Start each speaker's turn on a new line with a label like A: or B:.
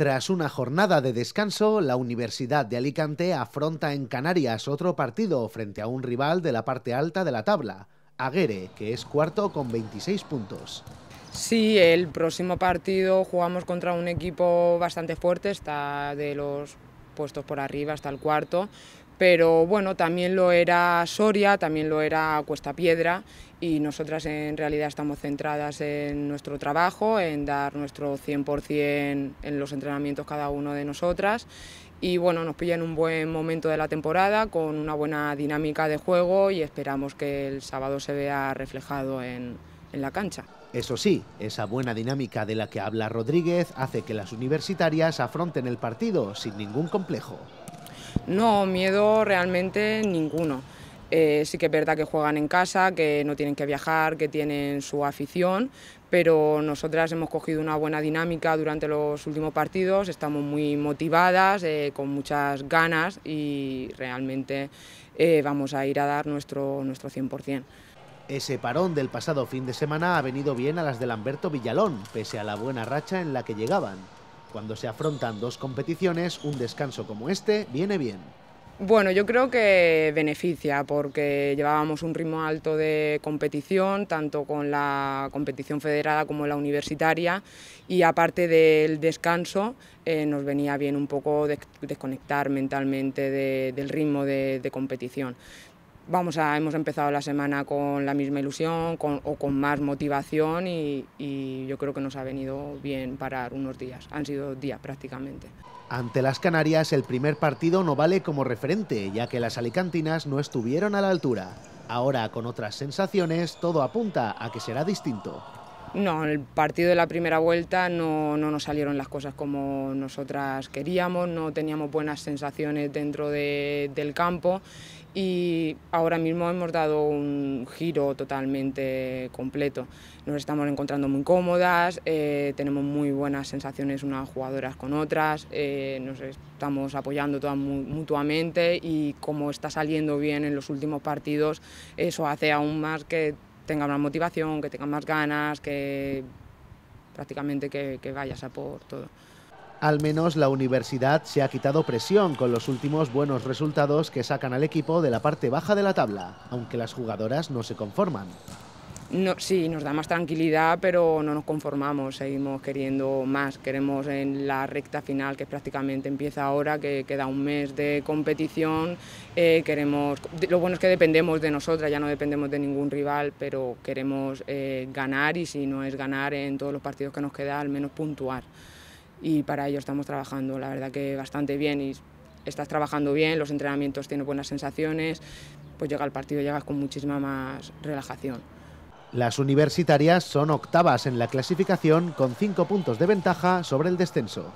A: Tras una jornada de descanso, la Universidad de Alicante afronta en Canarias otro partido frente a un rival de la parte alta de la tabla, Aguere, que es cuarto con 26 puntos.
B: Sí, el próximo partido jugamos contra un equipo bastante fuerte, está de los puestos por arriba hasta el cuarto, pero bueno, también lo era Soria, también lo era Cuesta Piedra y nosotras en realidad estamos centradas en nuestro trabajo, en dar nuestro 100% en los entrenamientos cada uno de nosotras y bueno, nos pillan en un buen momento de la temporada con una buena dinámica de juego y esperamos que el sábado se vea reflejado en, en la cancha.
A: Eso sí, esa buena dinámica de la que habla Rodríguez hace que las universitarias afronten el partido sin ningún complejo.
B: No, miedo realmente ninguno. Eh, sí que es verdad que juegan en casa, que no tienen que viajar, que tienen su afición, pero nosotras hemos cogido una buena dinámica durante los últimos partidos, estamos muy motivadas, eh, con muchas ganas y realmente eh, vamos a ir a dar nuestro, nuestro 100%. Ese parón del pasado
A: fin de semana ha venido bien a las de Lamberto Villalón, pese a la buena racha en la que llegaban. Cuando se afrontan dos competiciones, un descanso como este viene bien.
B: Bueno, yo creo que beneficia porque llevábamos un ritmo alto de competición, tanto con la competición federada como la universitaria, y aparte del descanso, eh, nos venía bien un poco desconectar mentalmente del ritmo de competición vamos a, hemos empezado la semana con la misma ilusión o con más motivación y, y, yo creo que nos ha venido bien parar unos días. Han sido días prácticamente.
A: Ante las Canarias el primer partido no vale como referente, ya que las alicantinas no estuvieron a la altura. Ahora, con otras sensaciones, todo apunta a que será distinto.
B: No, en el partido de la primera vuelta no, nos salieron las cosas como nosotras queríamos, no teníamos buenas sensaciones dentro del campo y ahora mismo hemos dado un giro totalmente completo. Nos estamos encontrando muy cómodas, eh, tenemos muy buenas sensaciones unas jugadoras con otras, eh, nos estamos apoyando todas mutuamente y como está saliendo bien en los últimos partidos, eso hace aún más que tenga más motivación, que tenga más ganas, que prácticamente que vayas a por todo.
A: Al menos la universidad se ha quitado presión con los últimos buenos resultados que sacan al equipo de la parte baja de la tabla, aunque las jugadoras no se conforman.
B: No, sí, nos da más tranquilidad, pero no nos conformamos, seguimos queriendo más. Queremos en la recta final, que prácticamente empieza ahora, que queda un mes de competición. Eh, queremos, lo bueno es que dependemos de nosotras, ya no dependemos de ningún rival, pero queremos eh, ganar y si no es ganar en todos los partidos que nos queda, al menos puntuar. Y para ello estamos trabajando, la verdad que bastante bien y estás trabajando bien, los entrenamientos tienen buenas sensaciones, pues llega el partido, llegas con muchísima más relajación.
A: Las universitarias son octavas en la clasificación con cinco puntos de ventaja sobre el descenso.